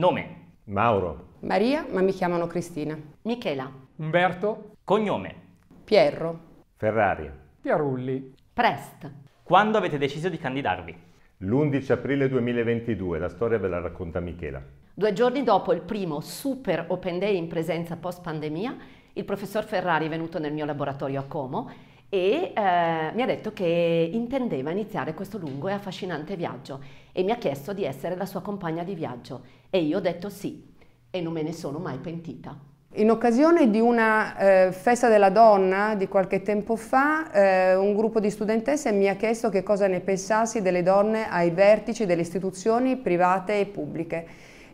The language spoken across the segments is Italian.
Nome. Mauro. Maria, ma mi chiamano Cristina. Michela. Umberto. Cognome. Pierro. Ferrari. Piarulli. Prest. Quando avete deciso di candidarvi? L'11 aprile 2022, la storia ve la racconta Michela. Due giorni dopo il primo super open day in presenza post pandemia, il professor Ferrari è venuto nel mio laboratorio a Como e eh, mi ha detto che intendeva iniziare questo lungo e affascinante viaggio e mi ha chiesto di essere la sua compagna di viaggio e io ho detto sì e non me ne sono mai pentita. In occasione di una eh, festa della donna di qualche tempo fa, eh, un gruppo di studentesse mi ha chiesto che cosa ne pensassi delle donne ai vertici delle istituzioni private e pubbliche.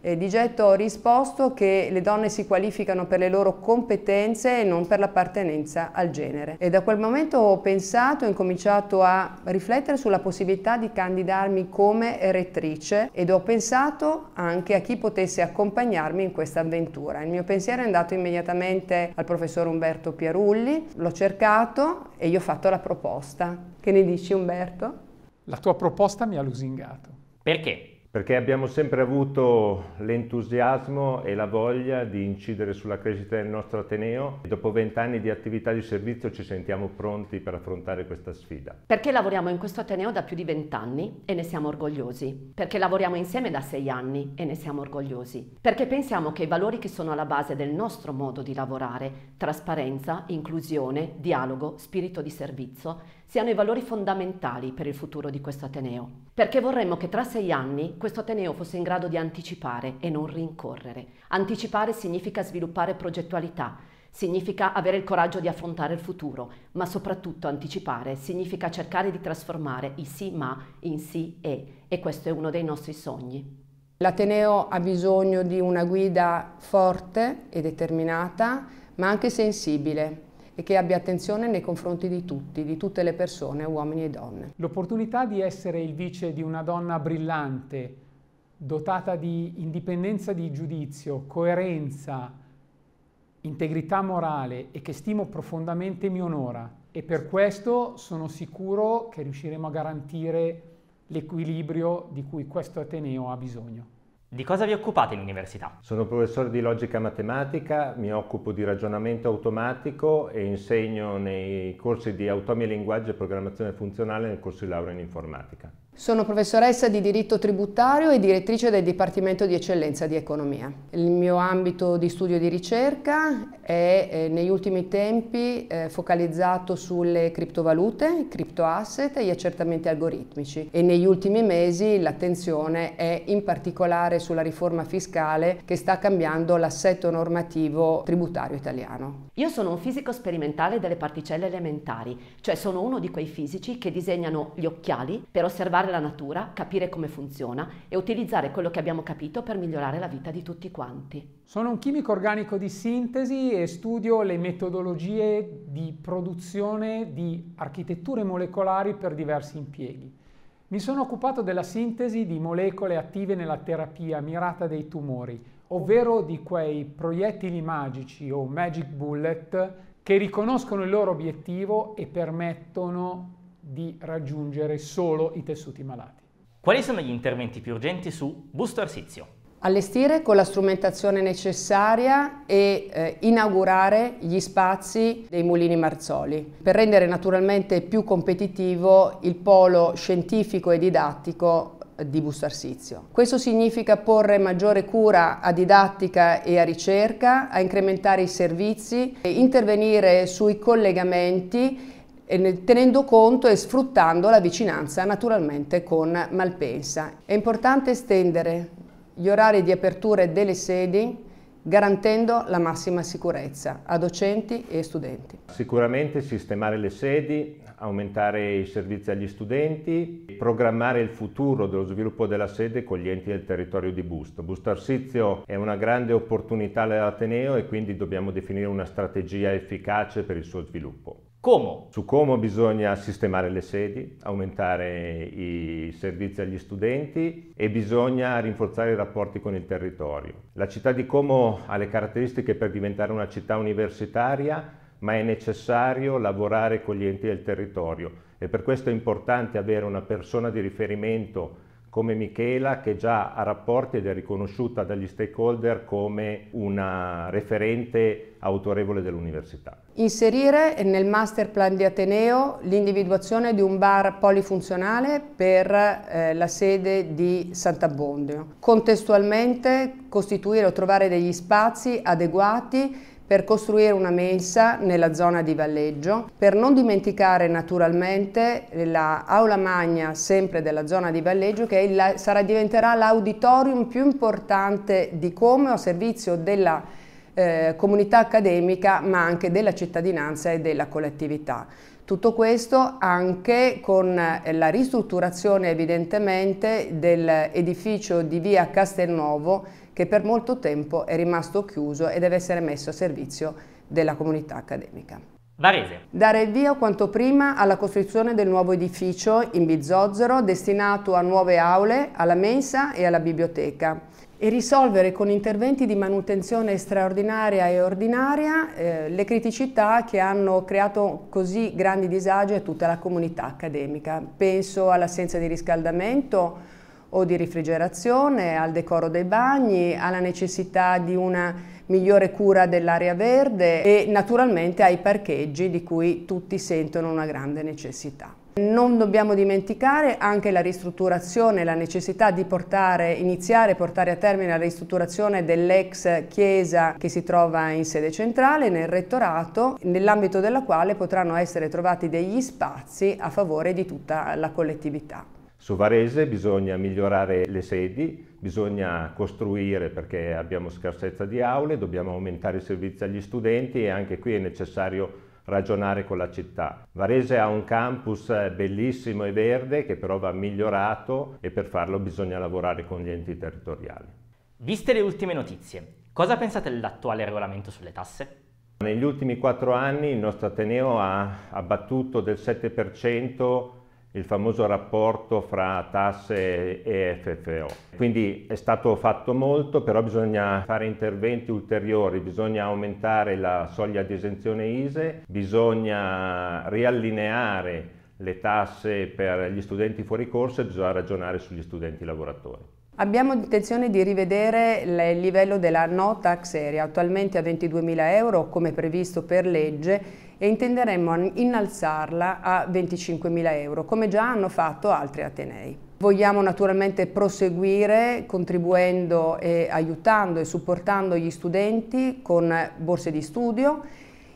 Eh, di getto ho risposto che le donne si qualificano per le loro competenze e non per l'appartenenza al genere. E da quel momento ho pensato, ho incominciato a riflettere sulla possibilità di candidarmi come rettrice ed ho pensato anche a chi potesse accompagnarmi in questa avventura. Il mio pensiero è andato immediatamente al professor Umberto Piarulli, l'ho cercato e gli ho fatto la proposta. Che ne dici Umberto? La tua proposta mi ha lusingato. Perché? perché abbiamo sempre avuto l'entusiasmo e la voglia di incidere sulla crescita del nostro Ateneo. Dopo vent'anni di attività di servizio ci sentiamo pronti per affrontare questa sfida. Perché lavoriamo in questo Ateneo da più di vent'anni e ne siamo orgogliosi. Perché lavoriamo insieme da sei anni e ne siamo orgogliosi. Perché pensiamo che i valori che sono alla base del nostro modo di lavorare, trasparenza, inclusione, dialogo, spirito di servizio, siano i valori fondamentali per il futuro di questo Ateneo, perché vorremmo che tra sei anni questo Ateneo fosse in grado di anticipare e non rincorrere. Anticipare significa sviluppare progettualità, significa avere il coraggio di affrontare il futuro, ma soprattutto anticipare significa cercare di trasformare i sì ma in sì e, e questo è uno dei nostri sogni. L'Ateneo ha bisogno di una guida forte e determinata, ma anche sensibile, e che abbia attenzione nei confronti di tutti, di tutte le persone, uomini e donne. L'opportunità di essere il vice di una donna brillante, dotata di indipendenza di giudizio, coerenza, integrità morale e che stimo profondamente mi onora e per questo sono sicuro che riusciremo a garantire l'equilibrio di cui questo Ateneo ha bisogno. Di cosa vi occupate in università? Sono professore di logica matematica, mi occupo di ragionamento automatico e insegno nei corsi di e linguaggio e programmazione funzionale nel corso di laurea in informatica. Sono professoressa di diritto tributario e direttrice del Dipartimento di Eccellenza di Economia. Il mio ambito di studio e di ricerca è eh, negli ultimi tempi eh, focalizzato sulle criptovalute, i criptoasset e gli accertamenti algoritmici e negli ultimi mesi l'attenzione è in particolare sulla riforma fiscale che sta cambiando l'assetto normativo tributario italiano. Io sono un fisico sperimentale delle particelle elementari, cioè sono uno di quei fisici che disegnano gli occhiali per osservare osservare la natura, capire come funziona e utilizzare quello che abbiamo capito per migliorare la vita di tutti quanti. Sono un chimico organico di sintesi e studio le metodologie di produzione di architetture molecolari per diversi impieghi. Mi sono occupato della sintesi di molecole attive nella terapia mirata dei tumori, ovvero di quei proiettili magici o magic bullet che riconoscono il loro obiettivo e permettono di raggiungere solo i tessuti malati. Quali sono gli interventi più urgenti su Busto Arsizio? Allestire con la strumentazione necessaria e eh, inaugurare gli spazi dei mulini Marzoli per rendere naturalmente più competitivo il polo scientifico e didattico di Busto Arsizio. Questo significa porre maggiore cura a didattica e a ricerca, a incrementare i servizi, intervenire sui collegamenti tenendo conto e sfruttando la vicinanza naturalmente con Malpensa. È importante estendere gli orari di apertura delle sedi garantendo la massima sicurezza a docenti e studenti. Sicuramente sistemare le sedi, aumentare i servizi agli studenti, programmare il futuro dello sviluppo della sede con gli enti del territorio di Busto. Busto Arsizio è una grande opportunità dell'Ateneo e quindi dobbiamo definire una strategia efficace per il suo sviluppo. Como? Su Como bisogna sistemare le sedi, aumentare i servizi agli studenti e bisogna rinforzare i rapporti con il territorio. La città di Como ha le caratteristiche per diventare una città universitaria, ma è necessario lavorare con gli enti del territorio e per questo è importante avere una persona di riferimento come Michela che già ha rapporti ed è riconosciuta dagli stakeholder come una referente autorevole dell'università. Inserire nel master plan di Ateneo l'individuazione di un bar polifunzionale per eh, la sede di Sant'Abbondio. Contestualmente costituire o trovare degli spazi adeguati per costruire una mensa nella zona di Valleggio, per non dimenticare naturalmente l'aula magna sempre della zona di Valleggio che il, sarà, diventerà l'auditorium più importante di Come a servizio della eh, comunità accademica ma anche della cittadinanza e della collettività. Tutto questo anche con eh, la ristrutturazione evidentemente dell'edificio di via Castelnuovo che per molto tempo è rimasto chiuso e deve essere messo a servizio della comunità accademica. Varese. Dare il via quanto prima alla costruzione del nuovo edificio in Bizozzero destinato a nuove aule, alla mensa e alla biblioteca e risolvere con interventi di manutenzione straordinaria e ordinaria eh, le criticità che hanno creato così grandi disagi a tutta la comunità accademica. Penso all'assenza di riscaldamento, o di rifrigerazione, al decoro dei bagni, alla necessità di una migliore cura dell'area verde e naturalmente ai parcheggi di cui tutti sentono una grande necessità. Non dobbiamo dimenticare anche la ristrutturazione, la necessità di portare, iniziare e portare a termine la ristrutturazione dell'ex chiesa che si trova in sede centrale, nel rettorato, nell'ambito della quale potranno essere trovati degli spazi a favore di tutta la collettività. Su Varese bisogna migliorare le sedi, bisogna costruire perché abbiamo scarsezza di aule, dobbiamo aumentare i servizi agli studenti e anche qui è necessario ragionare con la città. Varese ha un campus eh, bellissimo e verde che però va migliorato e per farlo bisogna lavorare con gli enti territoriali. Viste le ultime notizie, cosa pensate dell'attuale regolamento sulle tasse? Negli ultimi quattro anni il nostro Ateneo ha abbattuto del 7% il famoso rapporto fra tasse e FFO. Quindi è stato fatto molto, però bisogna fare interventi ulteriori, bisogna aumentare la soglia di esenzione ISE, bisogna riallineare le tasse per gli studenti fuori corso e bisogna ragionare sugli studenti lavoratori. Abbiamo intenzione di rivedere il livello della no tax area, attualmente a 22.000 euro come previsto per legge e intenderemmo innalzarla a 25.000 euro, come già hanno fatto altri Atenei. Vogliamo naturalmente proseguire contribuendo e aiutando e supportando gli studenti con borse di studio.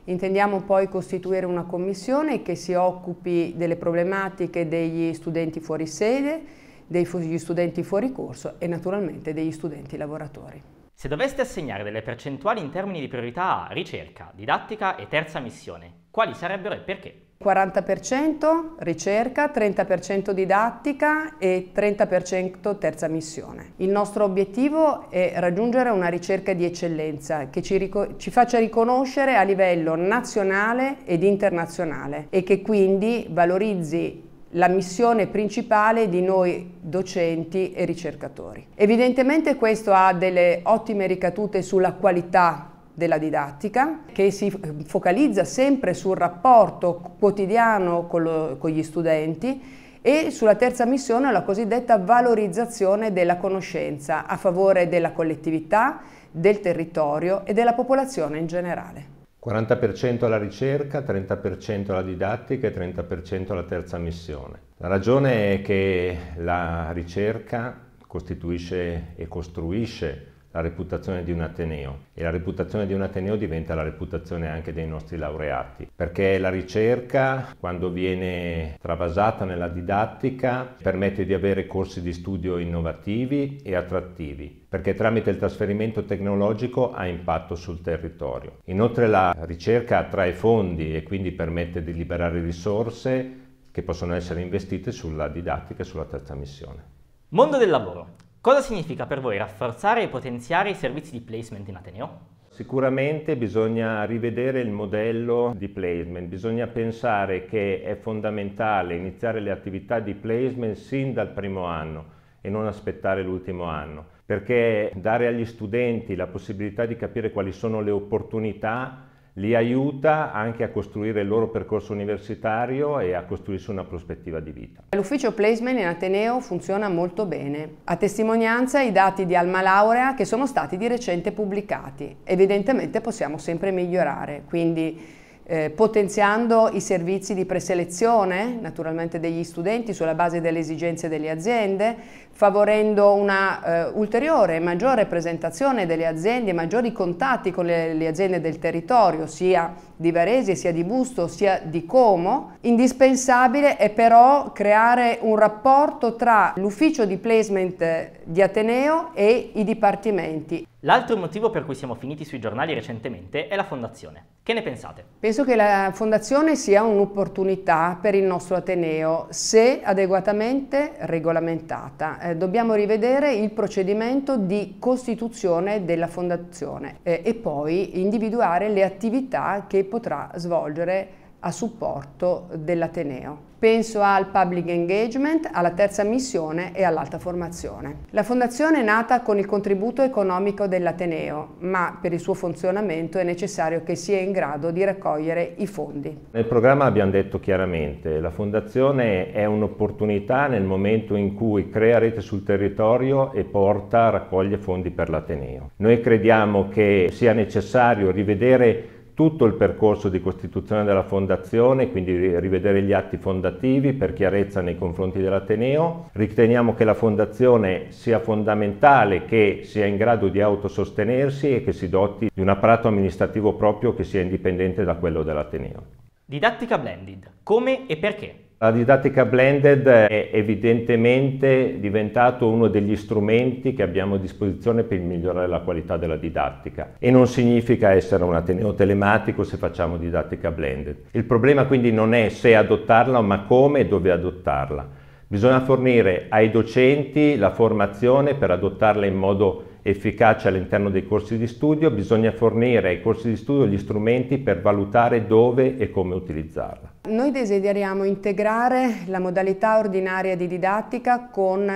Intendiamo poi costituire una commissione che si occupi delle problematiche degli studenti fuori sede, degli studenti fuori corso e naturalmente degli studenti lavoratori. Se doveste assegnare delle percentuali in termini di priorità a ricerca, didattica e terza missione, quali sarebbero e perché? 40% ricerca, 30% didattica e 30% terza missione. Il nostro obiettivo è raggiungere una ricerca di eccellenza che ci, ric ci, faccia riconoscere a livello nazionale ed internazionale e che quindi valorizzi la missione principale di noi docenti e ricercatori. Evidentemente questo ha delle ottime ricadute sulla qualità della didattica che si focalizza sempre sul rapporto quotidiano con, lo, con gli studenti e sulla terza missione la cosiddetta valorizzazione della conoscenza a favore della collettività, del territorio e della popolazione in generale. 40% alla ricerca, 30% alla didattica e 30% alla terza missione. La ragione è che la ricerca costituisce e costruisce la reputazione di un Ateneo e la reputazione di un Ateneo diventa la reputazione anche dei nostri laureati, perché la ricerca, quando viene travasata nella didattica, permette di avere corsi di studio innovativi e attrattivi, perché tramite il trasferimento tecnologico ha impatto sul territorio. Inoltre la ricerca attrae fondi e quindi permette di liberare risorse che possono essere investite sulla didattica e sulla terza missione. Mondo del lavoro. Cosa significa per voi rafforzare e potenziare i servizi di placement in Ateneo? Sicuramente bisogna rivedere il modello di placement, bisogna pensare che è fondamentale iniziare le attività di placement sin dal primo anno e non aspettare l'ultimo anno, perché dare agli studenti la possibilità di capire quali sono le opportunità li aiuta anche a costruire il loro percorso universitario e a costruirsi una prospettiva di vita. L'ufficio placement in Ateneo funziona molto bene, a testimonianza i dati di Alma Laurea che sono stati di recente pubblicati. Evidentemente possiamo sempre migliorare, quindi eh, potenziando i servizi di preselezione, naturalmente degli studenti, sulla base delle esigenze delle aziende, favorendo una eh, ulteriore e maggiore presentazione delle aziende, maggiori contatti con le, le aziende del territorio, sia di Varese, sia di Busto, sia di Como. Indispensabile è però creare un rapporto tra l'ufficio di placement di Ateneo e i dipartimenti. L'altro motivo per cui siamo finiti sui giornali recentemente è la fondazione. Che ne pensate? Penso che la fondazione sia un'opportunità per il nostro Ateneo, se adeguatamente regolamentata. Eh, dobbiamo rivedere il procedimento di costituzione della fondazione eh, e poi individuare le attività che potrà svolgere a supporto dell'Ateneo. Penso al public engagement, alla terza missione e all'alta formazione. La fondazione è nata con il contributo economico dell'Ateneo, ma per il suo funzionamento è necessario che sia in grado di raccogliere i fondi. Nel programma abbiamo detto chiaramente, la fondazione è un'opportunità nel momento in cui crea rete sul territorio e porta, raccoglie fondi per l'Ateneo. Noi crediamo che sia necessario rivedere tutto il percorso di costituzione della fondazione, quindi rivedere gli atti fondativi per chiarezza nei confronti dell'Ateneo. Riteniamo che la fondazione sia fondamentale, che sia in grado di autosostenersi e che si doti di un apparato amministrativo proprio che sia indipendente da quello dell'Ateneo. Didattica Blended, come e perché? La didattica blended è evidentemente diventato uno degli strumenti che abbiamo a disposizione per migliorare la qualità della didattica e non significa essere un ateneo telematico se facciamo didattica blended. Il problema quindi non è se adottarla ma come e dove adottarla. Bisogna fornire ai docenti la formazione per adottarla in modo efficace all'interno dei corsi di studio, bisogna fornire ai corsi di studio gli strumenti per valutare dove e come utilizzarla. Noi desideriamo integrare la modalità ordinaria di didattica con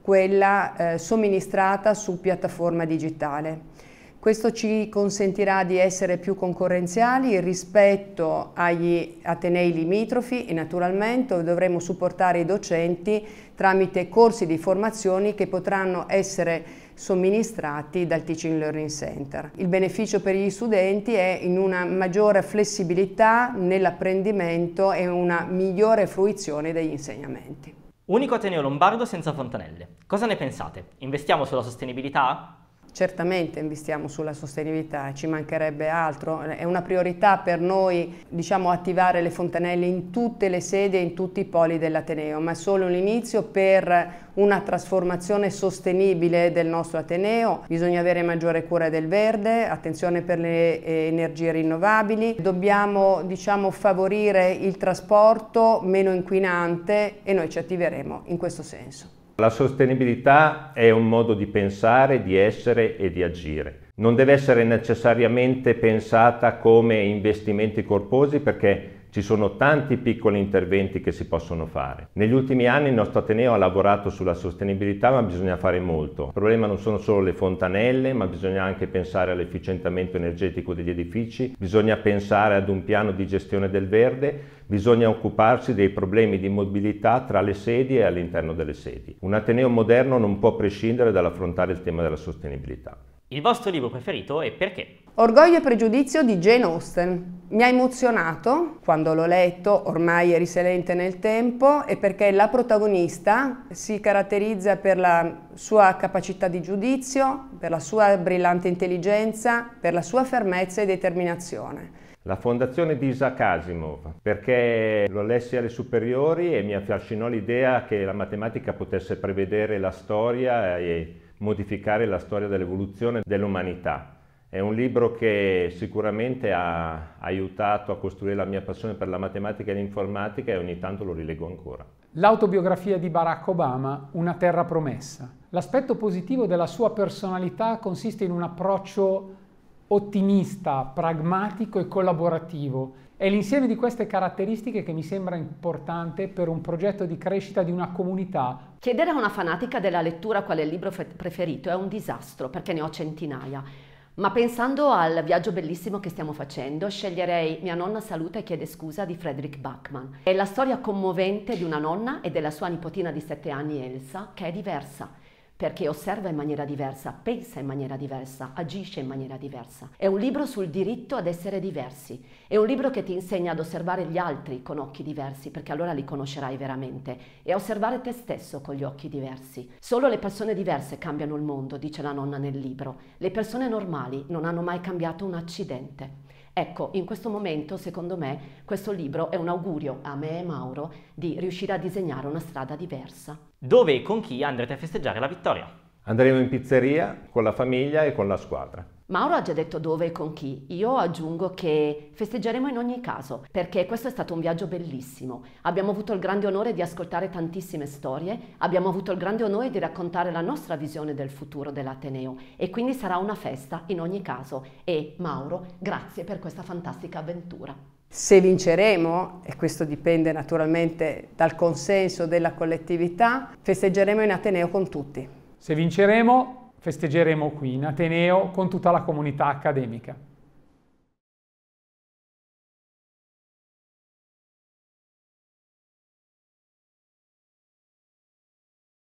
quella eh, somministrata su piattaforma digitale. Questo ci consentirà di essere più concorrenziali rispetto agli Atenei limitrofi e naturalmente dovremo supportare i docenti tramite corsi di formazioni che potranno essere somministrati dal Teaching Learning Center. Il beneficio per gli studenti è in una maggiore flessibilità nell'apprendimento e una migliore fruizione degli insegnamenti. Unico Ateneo Lombardo senza fontanelle. Cosa ne pensate? Investiamo sulla sostenibilità? Certamente investiamo sulla sostenibilità, ci mancherebbe altro, è una priorità per noi diciamo, attivare le fontanelle in tutte le sedi e in tutti i poli dell'Ateneo, ma è solo l'inizio per una trasformazione sostenibile del nostro Ateneo, bisogna avere maggiore cura del verde, attenzione per le eh, energie rinnovabili, dobbiamo diciamo, favorire il trasporto meno inquinante e noi ci attiveremo in questo senso. La sostenibilità è un modo di pensare, di essere e di agire. Non deve essere necessariamente pensata come investimenti corposi perché ci sono tanti piccoli interventi che si possono fare. Negli ultimi anni il nostro Ateneo ha lavorato sulla sostenibilità ma bisogna fare molto. Il problema non sono solo le fontanelle ma bisogna anche pensare all'efficientamento energetico degli edifici, bisogna pensare ad un piano di gestione del verde, bisogna occuparsi dei problemi di mobilità tra le sedi e all'interno delle sedi. Un Ateneo moderno non può prescindere dall'affrontare il tema della sostenibilità. Il vostro libro preferito e perché? Orgoglio e pregiudizio di Jane Austen. Mi ha emozionato quando l'ho letto, ormai è risalente nel tempo, e perché la protagonista si caratterizza per la sua capacità di giudizio, per la sua brillante intelligenza, per la sua fermezza e determinazione. La fondazione di Isaac Asimov, perché lo lessi alle superiori e mi affascinò l'idea che la matematica potesse prevedere la storia e modificare la storia dell'evoluzione dell'umanità. È un libro che sicuramente ha aiutato a costruire la mia passione per la matematica e l'informatica e ogni tanto lo rileggo ancora. L'autobiografia di Barack Obama, Una terra promessa. L'aspetto positivo della sua personalità consiste in un approccio ottimista, pragmatico e collaborativo. È l'insieme di queste caratteristiche che mi sembra importante per un progetto di crescita di una comunità. Chiedere a una fanatica della lettura qual è il libro preferito è un disastro perché ne ho centinaia. Ma pensando al viaggio bellissimo che stiamo facendo, sceglierei Mia nonna saluta e chiede scusa di Frederick Bachmann. È la storia commovente di una nonna e della sua nipotina di 7 anni Elsa, che è diversa perché osserva in maniera diversa, pensa in maniera diversa, agisce in maniera diversa. È un libro sul diritto ad essere diversi, è un libro che ti insegna ad osservare gli altri con occhi diversi, perché allora li conoscerai veramente, e a osservare te stesso con gli occhi diversi. Solo le persone diverse cambiano il mondo, dice la nonna nel libro. Le persone normali non hanno mai cambiato un accidente. Ecco, in questo momento, secondo me, questo libro è un augurio a me e Mauro di riuscire a disegnare una strada diversa. Dove e con chi andrete a festeggiare la vittoria? Andremo in pizzeria con la famiglia e con la squadra. Mauro ha già detto dove e con chi, io aggiungo che festeggeremo in ogni caso, perché questo è stato un viaggio bellissimo. Abbiamo avuto il grande onore di ascoltare tantissime storie, abbiamo avuto il grande onore di raccontare la nostra visione del futuro dell'Ateneo e quindi sarà una festa in ogni caso. E Mauro, grazie per questa fantastica avventura. Se vinceremo, e questo dipende naturalmente dal consenso della collettività, festeggeremo in Ateneo con tutti. Se vinceremo festeggeremo qui in Ateneo con tutta la comunità accademica.